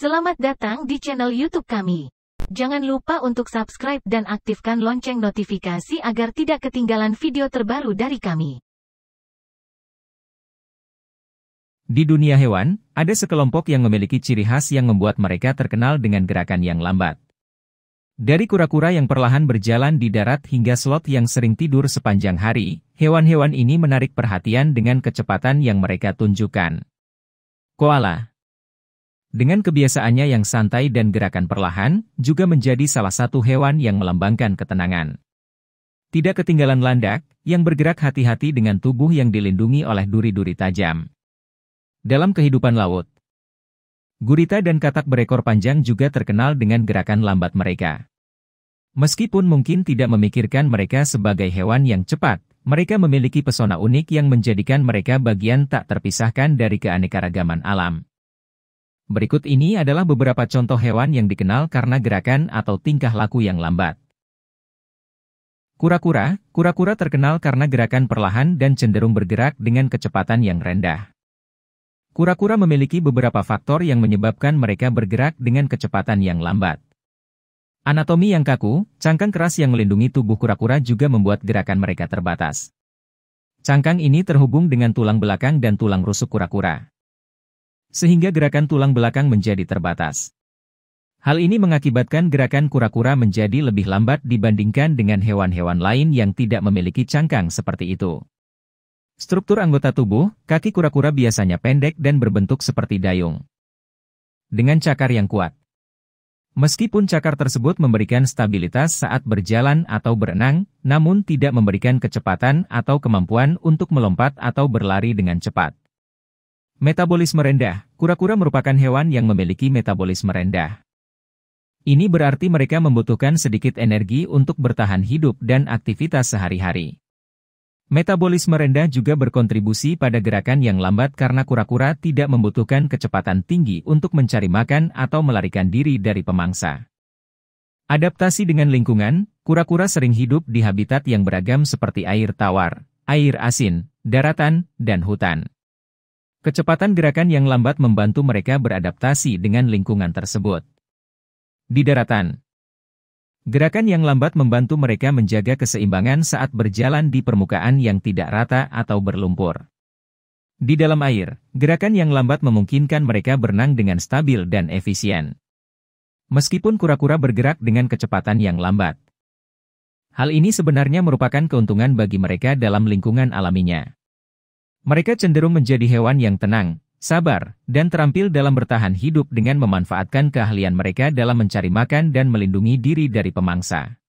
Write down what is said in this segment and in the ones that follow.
Selamat datang di channel YouTube kami. Jangan lupa untuk subscribe dan aktifkan lonceng notifikasi agar tidak ketinggalan video terbaru dari kami. Di dunia hewan, ada sekelompok yang memiliki ciri khas yang membuat mereka terkenal dengan gerakan yang lambat. Dari kura-kura yang perlahan berjalan di darat hingga slot yang sering tidur sepanjang hari, hewan-hewan ini menarik perhatian dengan kecepatan yang mereka tunjukkan. Koala dengan kebiasaannya yang santai dan gerakan perlahan, juga menjadi salah satu hewan yang melambangkan ketenangan. Tidak ketinggalan landak, yang bergerak hati-hati dengan tubuh yang dilindungi oleh duri-duri tajam. Dalam kehidupan laut, gurita dan katak berekor panjang juga terkenal dengan gerakan lambat mereka. Meskipun mungkin tidak memikirkan mereka sebagai hewan yang cepat, mereka memiliki pesona unik yang menjadikan mereka bagian tak terpisahkan dari keanekaragaman alam. Berikut ini adalah beberapa contoh hewan yang dikenal karena gerakan atau tingkah laku yang lambat. Kura-kura, kura-kura terkenal karena gerakan perlahan dan cenderung bergerak dengan kecepatan yang rendah. Kura-kura memiliki beberapa faktor yang menyebabkan mereka bergerak dengan kecepatan yang lambat. Anatomi yang kaku, cangkang keras yang melindungi tubuh kura-kura juga membuat gerakan mereka terbatas. Cangkang ini terhubung dengan tulang belakang dan tulang rusuk kura-kura sehingga gerakan tulang belakang menjadi terbatas. Hal ini mengakibatkan gerakan kura-kura menjadi lebih lambat dibandingkan dengan hewan-hewan lain yang tidak memiliki cangkang seperti itu. Struktur anggota tubuh, kaki kura-kura biasanya pendek dan berbentuk seperti dayung. Dengan cakar yang kuat. Meskipun cakar tersebut memberikan stabilitas saat berjalan atau berenang, namun tidak memberikan kecepatan atau kemampuan untuk melompat atau berlari dengan cepat. Metabolisme rendah. Kura-kura merupakan hewan yang memiliki metabolisme rendah. Ini berarti mereka membutuhkan sedikit energi untuk bertahan hidup dan aktivitas sehari-hari. Metabolisme rendah juga berkontribusi pada gerakan yang lambat karena kura-kura tidak membutuhkan kecepatan tinggi untuk mencari makan atau melarikan diri dari pemangsa. Adaptasi dengan lingkungan, kura-kura sering hidup di habitat yang beragam seperti air tawar, air asin, daratan, dan hutan. Kecepatan gerakan yang lambat membantu mereka beradaptasi dengan lingkungan tersebut. Di daratan, gerakan yang lambat membantu mereka menjaga keseimbangan saat berjalan di permukaan yang tidak rata atau berlumpur. Di dalam air, gerakan yang lambat memungkinkan mereka berenang dengan stabil dan efisien. Meskipun kura-kura bergerak dengan kecepatan yang lambat, hal ini sebenarnya merupakan keuntungan bagi mereka dalam lingkungan alaminya. Mereka cenderung menjadi hewan yang tenang, sabar, dan terampil dalam bertahan hidup dengan memanfaatkan keahlian mereka dalam mencari makan dan melindungi diri dari pemangsa.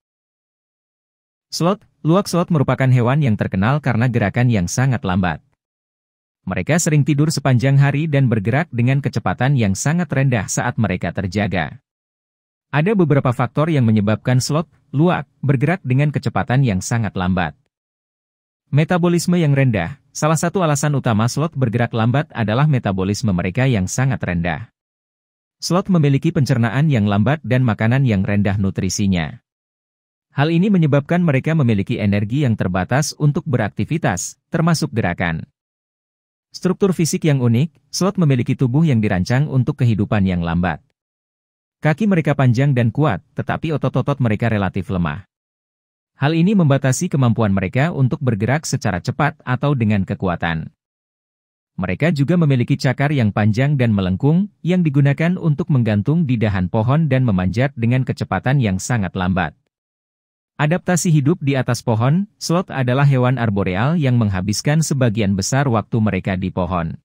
Slot, luak slot merupakan hewan yang terkenal karena gerakan yang sangat lambat. Mereka sering tidur sepanjang hari dan bergerak dengan kecepatan yang sangat rendah saat mereka terjaga. Ada beberapa faktor yang menyebabkan slot, luak, bergerak dengan kecepatan yang sangat lambat. Metabolisme yang rendah, salah satu alasan utama slot bergerak lambat adalah metabolisme mereka yang sangat rendah. Slot memiliki pencernaan yang lambat dan makanan yang rendah nutrisinya. Hal ini menyebabkan mereka memiliki energi yang terbatas untuk beraktivitas, termasuk gerakan. Struktur fisik yang unik, slot memiliki tubuh yang dirancang untuk kehidupan yang lambat. Kaki mereka panjang dan kuat, tetapi otot-otot mereka relatif lemah. Hal ini membatasi kemampuan mereka untuk bergerak secara cepat atau dengan kekuatan. Mereka juga memiliki cakar yang panjang dan melengkung, yang digunakan untuk menggantung di dahan pohon dan memanjat dengan kecepatan yang sangat lambat. Adaptasi hidup di atas pohon, slot adalah hewan arboreal yang menghabiskan sebagian besar waktu mereka di pohon.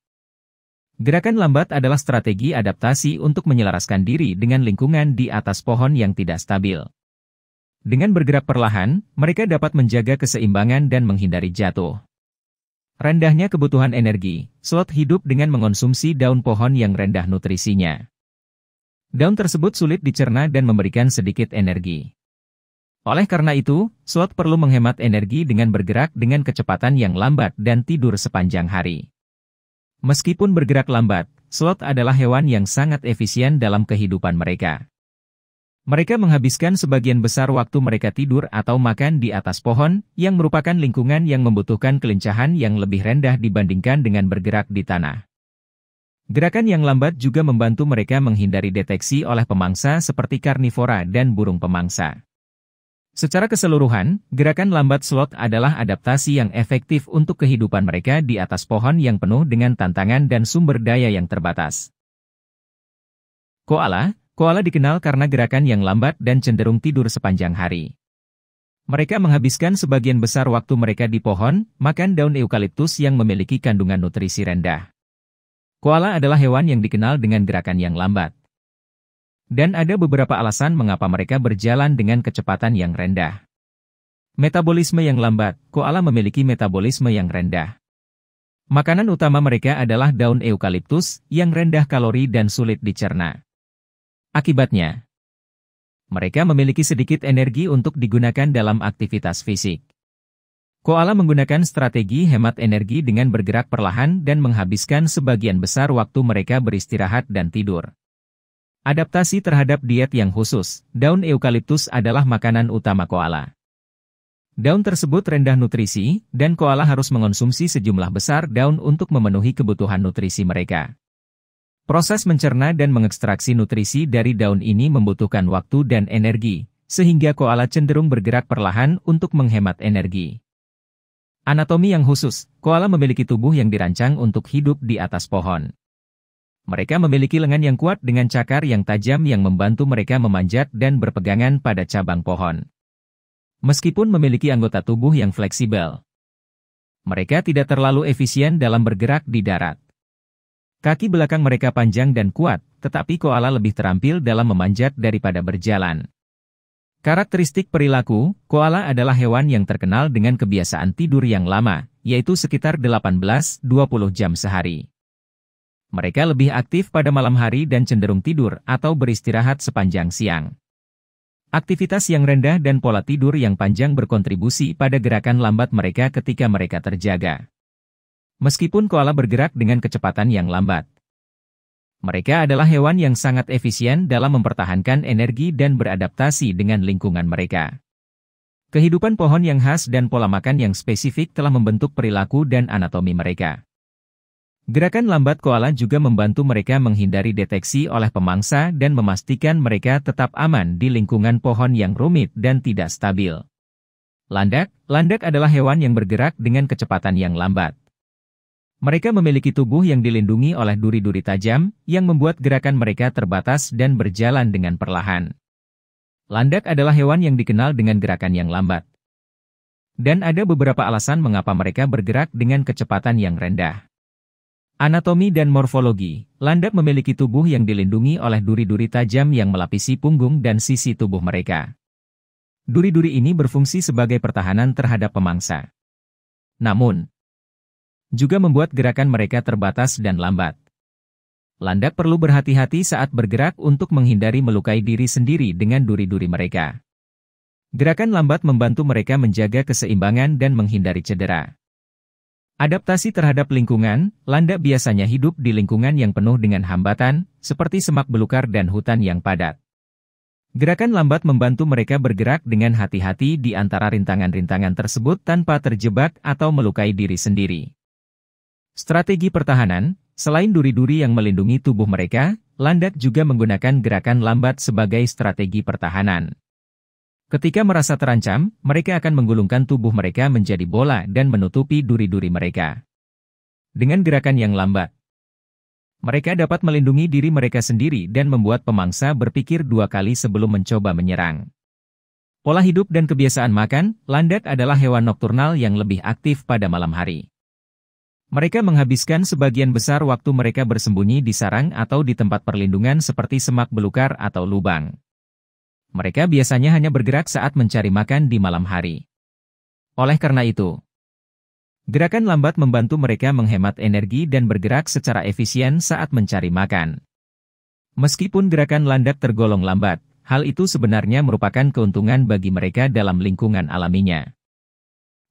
Gerakan lambat adalah strategi adaptasi untuk menyelaraskan diri dengan lingkungan di atas pohon yang tidak stabil. Dengan bergerak perlahan, mereka dapat menjaga keseimbangan dan menghindari jatuh. Rendahnya kebutuhan energi, slot hidup dengan mengonsumsi daun pohon yang rendah nutrisinya. Daun tersebut sulit dicerna dan memberikan sedikit energi. Oleh karena itu, slot perlu menghemat energi dengan bergerak dengan kecepatan yang lambat dan tidur sepanjang hari. Meskipun bergerak lambat, slot adalah hewan yang sangat efisien dalam kehidupan mereka. Mereka menghabiskan sebagian besar waktu mereka tidur atau makan di atas pohon, yang merupakan lingkungan yang membutuhkan kelincahan yang lebih rendah dibandingkan dengan bergerak di tanah. Gerakan yang lambat juga membantu mereka menghindari deteksi oleh pemangsa seperti karnivora dan burung pemangsa. Secara keseluruhan, gerakan lambat slot adalah adaptasi yang efektif untuk kehidupan mereka di atas pohon yang penuh dengan tantangan dan sumber daya yang terbatas. Koala, Koala dikenal karena gerakan yang lambat dan cenderung tidur sepanjang hari. Mereka menghabiskan sebagian besar waktu mereka di pohon, makan daun eukaliptus yang memiliki kandungan nutrisi rendah. Koala adalah hewan yang dikenal dengan gerakan yang lambat. Dan ada beberapa alasan mengapa mereka berjalan dengan kecepatan yang rendah. Metabolisme yang lambat, koala memiliki metabolisme yang rendah. Makanan utama mereka adalah daun eukaliptus yang rendah kalori dan sulit dicerna. Akibatnya, mereka memiliki sedikit energi untuk digunakan dalam aktivitas fisik. Koala menggunakan strategi hemat energi dengan bergerak perlahan dan menghabiskan sebagian besar waktu mereka beristirahat dan tidur. Adaptasi terhadap diet yang khusus, daun eukaliptus adalah makanan utama koala. Daun tersebut rendah nutrisi, dan koala harus mengonsumsi sejumlah besar daun untuk memenuhi kebutuhan nutrisi mereka. Proses mencerna dan mengekstraksi nutrisi dari daun ini membutuhkan waktu dan energi, sehingga koala cenderung bergerak perlahan untuk menghemat energi. Anatomi yang khusus, koala memiliki tubuh yang dirancang untuk hidup di atas pohon. Mereka memiliki lengan yang kuat dengan cakar yang tajam yang membantu mereka memanjat dan berpegangan pada cabang pohon. Meskipun memiliki anggota tubuh yang fleksibel, mereka tidak terlalu efisien dalam bergerak di darat. Kaki belakang mereka panjang dan kuat, tetapi koala lebih terampil dalam memanjat daripada berjalan. Karakteristik perilaku, koala adalah hewan yang terkenal dengan kebiasaan tidur yang lama, yaitu sekitar 18-20 jam sehari. Mereka lebih aktif pada malam hari dan cenderung tidur atau beristirahat sepanjang siang. Aktivitas yang rendah dan pola tidur yang panjang berkontribusi pada gerakan lambat mereka ketika mereka terjaga meskipun koala bergerak dengan kecepatan yang lambat. Mereka adalah hewan yang sangat efisien dalam mempertahankan energi dan beradaptasi dengan lingkungan mereka. Kehidupan pohon yang khas dan pola makan yang spesifik telah membentuk perilaku dan anatomi mereka. Gerakan lambat koala juga membantu mereka menghindari deteksi oleh pemangsa dan memastikan mereka tetap aman di lingkungan pohon yang rumit dan tidak stabil. Landak, landak adalah hewan yang bergerak dengan kecepatan yang lambat. Mereka memiliki tubuh yang dilindungi oleh duri-duri tajam, yang membuat gerakan mereka terbatas dan berjalan dengan perlahan. Landak adalah hewan yang dikenal dengan gerakan yang lambat. Dan ada beberapa alasan mengapa mereka bergerak dengan kecepatan yang rendah. Anatomi dan morfologi, landak memiliki tubuh yang dilindungi oleh duri-duri tajam yang melapisi punggung dan sisi tubuh mereka. Duri-duri ini berfungsi sebagai pertahanan terhadap pemangsa. Namun, juga membuat gerakan mereka terbatas dan lambat. Landak perlu berhati-hati saat bergerak untuk menghindari melukai diri sendiri dengan duri-duri mereka. Gerakan lambat membantu mereka menjaga keseimbangan dan menghindari cedera. Adaptasi terhadap lingkungan, landak biasanya hidup di lingkungan yang penuh dengan hambatan, seperti semak belukar dan hutan yang padat. Gerakan lambat membantu mereka bergerak dengan hati-hati di antara rintangan-rintangan tersebut tanpa terjebak atau melukai diri sendiri. Strategi pertahanan, selain duri-duri yang melindungi tubuh mereka, Landak juga menggunakan gerakan lambat sebagai strategi pertahanan. Ketika merasa terancam, mereka akan menggulungkan tubuh mereka menjadi bola dan menutupi duri-duri mereka. Dengan gerakan yang lambat, mereka dapat melindungi diri mereka sendiri dan membuat pemangsa berpikir dua kali sebelum mencoba menyerang. Pola hidup dan kebiasaan makan, landak adalah hewan nokturnal yang lebih aktif pada malam hari. Mereka menghabiskan sebagian besar waktu mereka bersembunyi di sarang atau di tempat perlindungan seperti semak belukar atau lubang. Mereka biasanya hanya bergerak saat mencari makan di malam hari. Oleh karena itu, gerakan lambat membantu mereka menghemat energi dan bergerak secara efisien saat mencari makan. Meskipun gerakan landak tergolong lambat, hal itu sebenarnya merupakan keuntungan bagi mereka dalam lingkungan alaminya.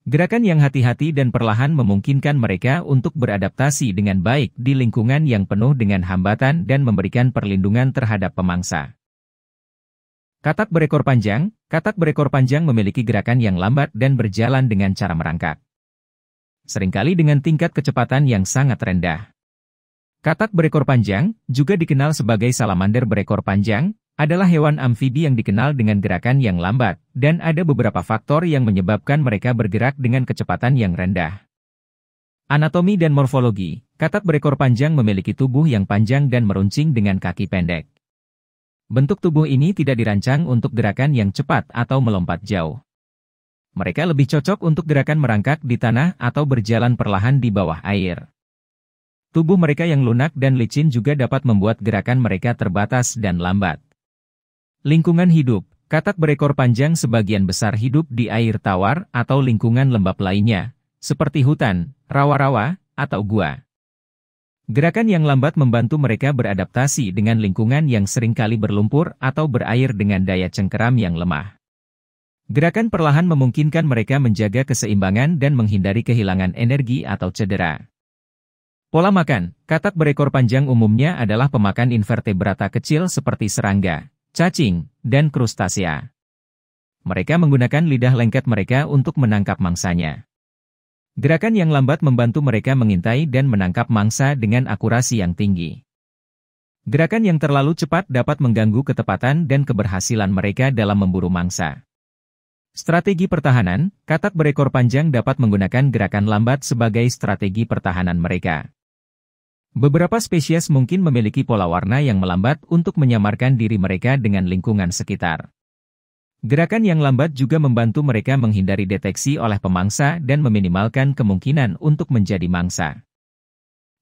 Gerakan yang hati-hati dan perlahan memungkinkan mereka untuk beradaptasi dengan baik di lingkungan yang penuh dengan hambatan dan memberikan perlindungan terhadap pemangsa. Katak berekor panjang, katak berekor panjang memiliki gerakan yang lambat dan berjalan dengan cara merangkak. Seringkali dengan tingkat kecepatan yang sangat rendah. Katak berekor panjang, juga dikenal sebagai salamander berekor panjang, adalah hewan amfibi yang dikenal dengan gerakan yang lambat, dan ada beberapa faktor yang menyebabkan mereka bergerak dengan kecepatan yang rendah. Anatomi dan morfologi, katak berekor panjang memiliki tubuh yang panjang dan meruncing dengan kaki pendek. Bentuk tubuh ini tidak dirancang untuk gerakan yang cepat atau melompat jauh. Mereka lebih cocok untuk gerakan merangkak di tanah atau berjalan perlahan di bawah air. Tubuh mereka yang lunak dan licin juga dapat membuat gerakan mereka terbatas dan lambat. Lingkungan hidup, katak berekor panjang sebagian besar hidup di air tawar atau lingkungan lembab lainnya, seperti hutan, rawa-rawa, atau gua. Gerakan yang lambat membantu mereka beradaptasi dengan lingkungan yang seringkali berlumpur atau berair dengan daya cengkeram yang lemah. Gerakan perlahan memungkinkan mereka menjaga keseimbangan dan menghindari kehilangan energi atau cedera. Pola makan, katak berekor panjang umumnya adalah pemakan invertebrata kecil seperti serangga, cacing, dan krustasea. Mereka menggunakan lidah lengket mereka untuk menangkap mangsanya. Gerakan yang lambat membantu mereka mengintai dan menangkap mangsa dengan akurasi yang tinggi. Gerakan yang terlalu cepat dapat mengganggu ketepatan dan keberhasilan mereka dalam memburu mangsa. Strategi pertahanan, katak berekor panjang dapat menggunakan gerakan lambat sebagai strategi pertahanan mereka. Beberapa spesies mungkin memiliki pola warna yang melambat untuk menyamarkan diri mereka dengan lingkungan sekitar. Gerakan yang lambat juga membantu mereka menghindari deteksi oleh pemangsa dan meminimalkan kemungkinan untuk menjadi mangsa.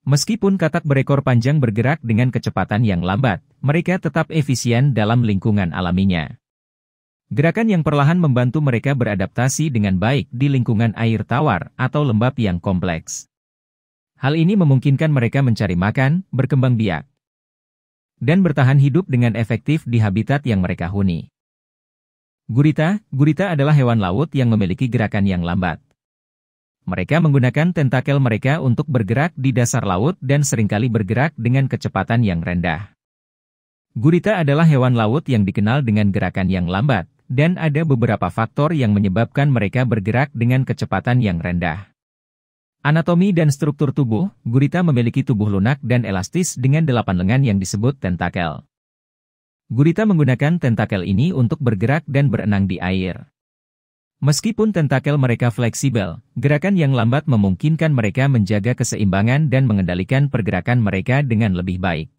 Meskipun katak berekor panjang bergerak dengan kecepatan yang lambat, mereka tetap efisien dalam lingkungan alaminya. Gerakan yang perlahan membantu mereka beradaptasi dengan baik di lingkungan air tawar atau lembab yang kompleks. Hal ini memungkinkan mereka mencari makan, berkembang biak, dan bertahan hidup dengan efektif di habitat yang mereka huni. Gurita, gurita adalah hewan laut yang memiliki gerakan yang lambat. Mereka menggunakan tentakel mereka untuk bergerak di dasar laut dan seringkali bergerak dengan kecepatan yang rendah. Gurita adalah hewan laut yang dikenal dengan gerakan yang lambat, dan ada beberapa faktor yang menyebabkan mereka bergerak dengan kecepatan yang rendah. Anatomi dan struktur tubuh, gurita memiliki tubuh lunak dan elastis dengan delapan lengan yang disebut tentakel. Gurita menggunakan tentakel ini untuk bergerak dan berenang di air. Meskipun tentakel mereka fleksibel, gerakan yang lambat memungkinkan mereka menjaga keseimbangan dan mengendalikan pergerakan mereka dengan lebih baik.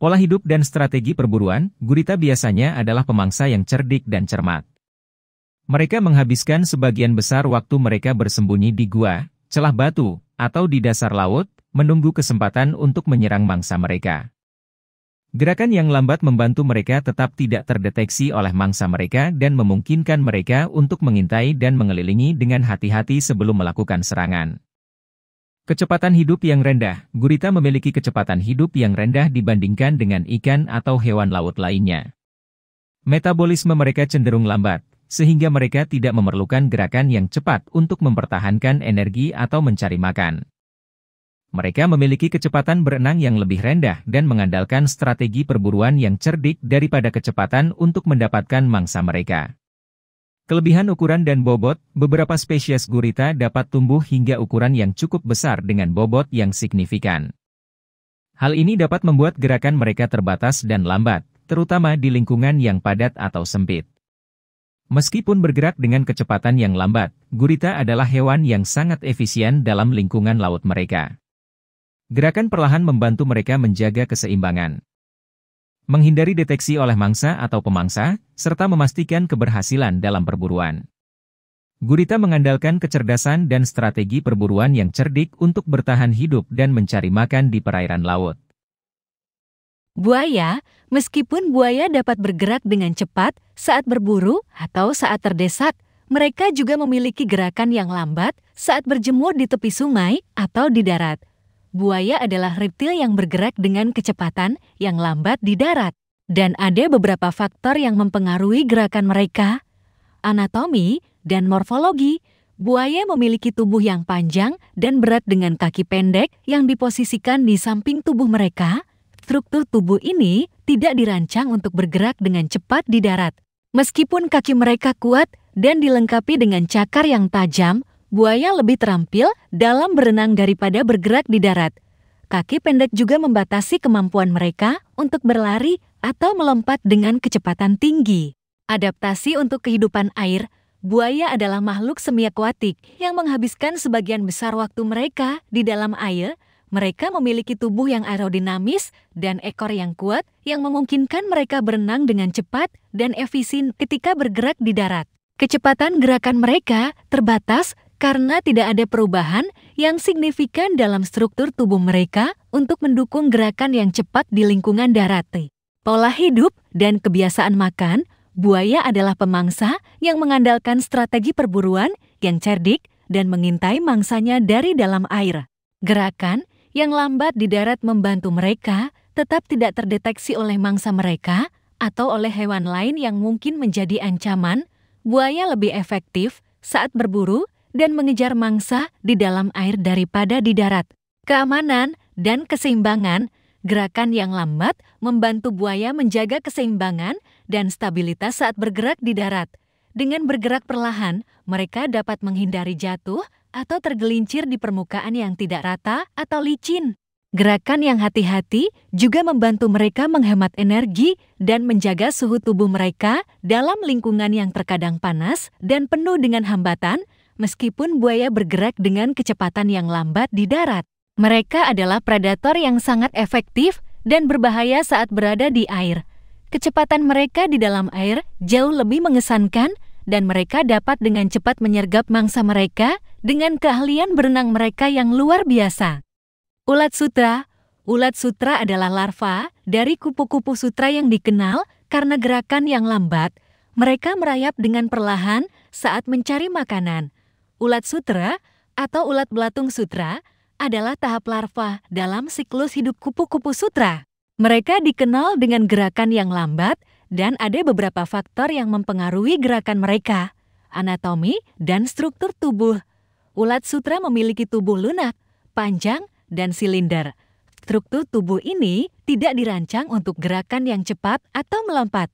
Pola hidup dan strategi perburuan, gurita biasanya adalah pemangsa yang cerdik dan cermat. Mereka menghabiskan sebagian besar waktu mereka bersembunyi di gua, celah batu, atau di dasar laut, menunggu kesempatan untuk menyerang mangsa mereka. Gerakan yang lambat membantu mereka tetap tidak terdeteksi oleh mangsa mereka dan memungkinkan mereka untuk mengintai dan mengelilingi dengan hati-hati sebelum melakukan serangan. Kecepatan hidup yang rendah, gurita memiliki kecepatan hidup yang rendah dibandingkan dengan ikan atau hewan laut lainnya. Metabolisme mereka cenderung lambat, sehingga mereka tidak memerlukan gerakan yang cepat untuk mempertahankan energi atau mencari makan. Mereka memiliki kecepatan berenang yang lebih rendah dan mengandalkan strategi perburuan yang cerdik daripada kecepatan untuk mendapatkan mangsa mereka. Kelebihan ukuran dan bobot, beberapa spesies gurita dapat tumbuh hingga ukuran yang cukup besar dengan bobot yang signifikan. Hal ini dapat membuat gerakan mereka terbatas dan lambat, terutama di lingkungan yang padat atau sempit. Meskipun bergerak dengan kecepatan yang lambat, gurita adalah hewan yang sangat efisien dalam lingkungan laut mereka. Gerakan perlahan membantu mereka menjaga keseimbangan. Menghindari deteksi oleh mangsa atau pemangsa, serta memastikan keberhasilan dalam perburuan. Gurita mengandalkan kecerdasan dan strategi perburuan yang cerdik untuk bertahan hidup dan mencari makan di perairan laut. Buaya, meskipun buaya dapat bergerak dengan cepat saat berburu atau saat terdesak, mereka juga memiliki gerakan yang lambat saat berjemur di tepi sungai atau di darat. Buaya adalah reptil yang bergerak dengan kecepatan yang lambat di darat. Dan ada beberapa faktor yang mempengaruhi gerakan mereka. Anatomi dan morfologi, buaya memiliki tubuh yang panjang dan berat dengan kaki pendek yang diposisikan di samping tubuh mereka, struktur tubuh ini tidak dirancang untuk bergerak dengan cepat di darat. Meskipun kaki mereka kuat dan dilengkapi dengan cakar yang tajam, buaya lebih terampil dalam berenang daripada bergerak di darat. Kaki pendek juga membatasi kemampuan mereka untuk berlari atau melompat dengan kecepatan tinggi. Adaptasi untuk kehidupan air, buaya adalah makhluk semi akuatik yang menghabiskan sebagian besar waktu mereka di dalam air mereka memiliki tubuh yang aerodinamis dan ekor yang kuat yang memungkinkan mereka berenang dengan cepat dan efisien ketika bergerak di darat. Kecepatan gerakan mereka terbatas karena tidak ada perubahan yang signifikan dalam struktur tubuh mereka untuk mendukung gerakan yang cepat di lingkungan darat. Pola hidup dan kebiasaan makan, buaya adalah pemangsa yang mengandalkan strategi perburuan yang cerdik dan mengintai mangsanya dari dalam air. Gerakan yang lambat di darat membantu mereka, tetap tidak terdeteksi oleh mangsa mereka atau oleh hewan lain yang mungkin menjadi ancaman, buaya lebih efektif saat berburu dan mengejar mangsa di dalam air daripada di darat. Keamanan dan keseimbangan, gerakan yang lambat membantu buaya menjaga keseimbangan dan stabilitas saat bergerak di darat. Dengan bergerak perlahan, mereka dapat menghindari jatuh atau tergelincir di permukaan yang tidak rata atau licin. Gerakan yang hati-hati juga membantu mereka menghemat energi dan menjaga suhu tubuh mereka dalam lingkungan yang terkadang panas dan penuh dengan hambatan, meskipun buaya bergerak dengan kecepatan yang lambat di darat. Mereka adalah predator yang sangat efektif dan berbahaya saat berada di air. Kecepatan mereka di dalam air jauh lebih mengesankan dan mereka dapat dengan cepat menyergap mangsa mereka dengan keahlian berenang mereka yang luar biasa. Ulat sutra Ulat sutra adalah larva dari kupu-kupu sutra yang dikenal karena gerakan yang lambat. Mereka merayap dengan perlahan saat mencari makanan. Ulat sutra atau ulat belatung sutra adalah tahap larva dalam siklus hidup kupu-kupu sutra. Mereka dikenal dengan gerakan yang lambat dan ada beberapa faktor yang mempengaruhi gerakan mereka, anatomi dan struktur tubuh. Ulat sutra memiliki tubuh lunak, panjang, dan silinder. Struktur tubuh ini tidak dirancang untuk gerakan yang cepat atau melompat.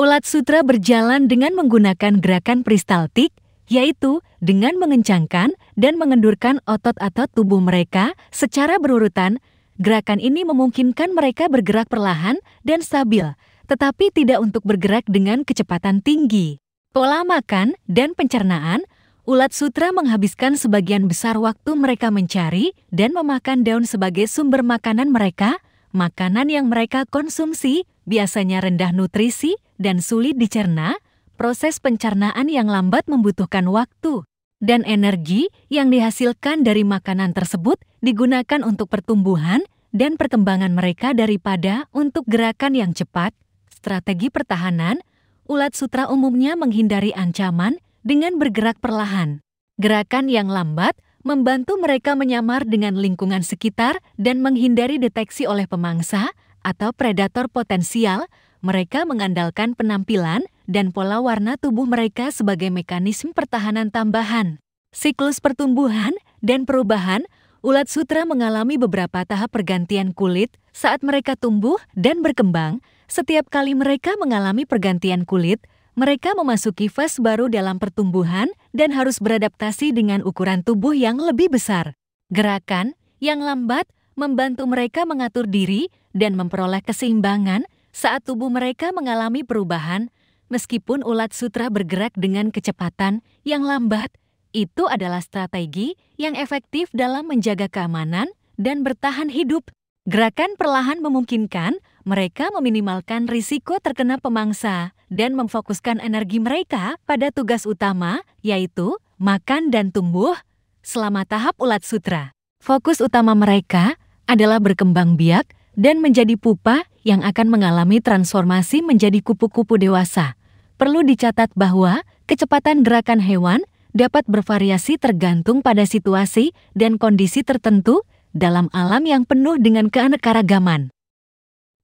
Ulat sutra berjalan dengan menggunakan gerakan peristaltik, yaitu dengan mengencangkan dan mengendurkan otot-otot tubuh mereka secara berurutan. Gerakan ini memungkinkan mereka bergerak perlahan dan stabil, tetapi tidak untuk bergerak dengan kecepatan tinggi. Pola makan dan pencernaan, ulat sutra menghabiskan sebagian besar waktu mereka mencari dan memakan daun sebagai sumber makanan mereka. Makanan yang mereka konsumsi biasanya rendah nutrisi dan sulit dicerna. Proses pencernaan yang lambat membutuhkan waktu dan energi yang dihasilkan dari makanan tersebut digunakan untuk pertumbuhan dan perkembangan mereka daripada untuk gerakan yang cepat strategi pertahanan, ulat sutra umumnya menghindari ancaman dengan bergerak perlahan. Gerakan yang lambat membantu mereka menyamar dengan lingkungan sekitar dan menghindari deteksi oleh pemangsa atau predator potensial. Mereka mengandalkan penampilan dan pola warna tubuh mereka sebagai mekanisme pertahanan tambahan. Siklus pertumbuhan dan perubahan ulat sutra mengalami beberapa tahap pergantian kulit saat mereka tumbuh dan berkembang, setiap kali mereka mengalami pergantian kulit, mereka memasuki fase baru dalam pertumbuhan dan harus beradaptasi dengan ukuran tubuh yang lebih besar. Gerakan yang lambat membantu mereka mengatur diri dan memperoleh keseimbangan saat tubuh mereka mengalami perubahan, meskipun ulat sutra bergerak dengan kecepatan yang lambat. Itu adalah strategi yang efektif dalam menjaga keamanan dan bertahan hidup. Gerakan perlahan memungkinkan mereka meminimalkan risiko terkena pemangsa dan memfokuskan energi mereka pada tugas utama, yaitu makan dan tumbuh selama tahap ulat sutra. Fokus utama mereka adalah berkembang biak dan menjadi pupa yang akan mengalami transformasi menjadi kupu-kupu dewasa. Perlu dicatat bahwa kecepatan gerakan hewan dapat bervariasi tergantung pada situasi dan kondisi tertentu dalam alam yang penuh dengan keanekaragaman.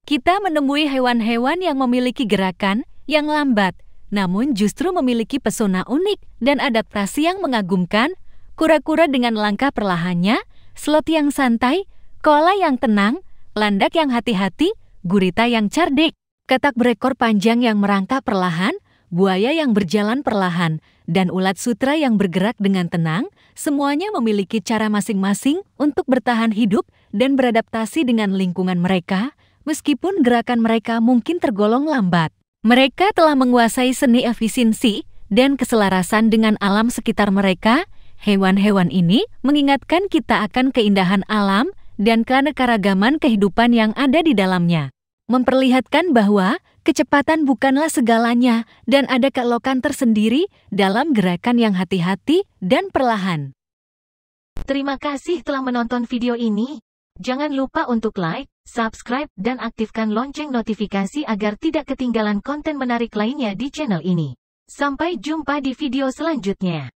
Kita menemui hewan-hewan yang memiliki gerakan yang lambat, namun justru memiliki pesona unik dan adaptasi yang mengagumkan, kura-kura dengan langkah perlahannya, slot yang santai, koala yang tenang, landak yang hati-hati, gurita yang cerdik, ketak berekor panjang yang merangkak perlahan, buaya yang berjalan perlahan, dan ulat sutra yang bergerak dengan tenang, semuanya memiliki cara masing-masing untuk bertahan hidup dan beradaptasi dengan lingkungan mereka, meskipun gerakan mereka mungkin tergolong lambat. Mereka telah menguasai seni efisiensi dan keselarasan dengan alam sekitar mereka. Hewan-hewan ini mengingatkan kita akan keindahan alam dan keanekaragaman kehidupan yang ada di dalamnya. Memperlihatkan bahwa kecepatan bukanlah segalanya dan ada keelokan tersendiri dalam gerakan yang hati-hati dan perlahan. Terima kasih telah menonton video ini. Jangan lupa untuk like, subscribe, dan aktifkan lonceng notifikasi agar tidak ketinggalan konten menarik lainnya di channel ini. Sampai jumpa di video selanjutnya.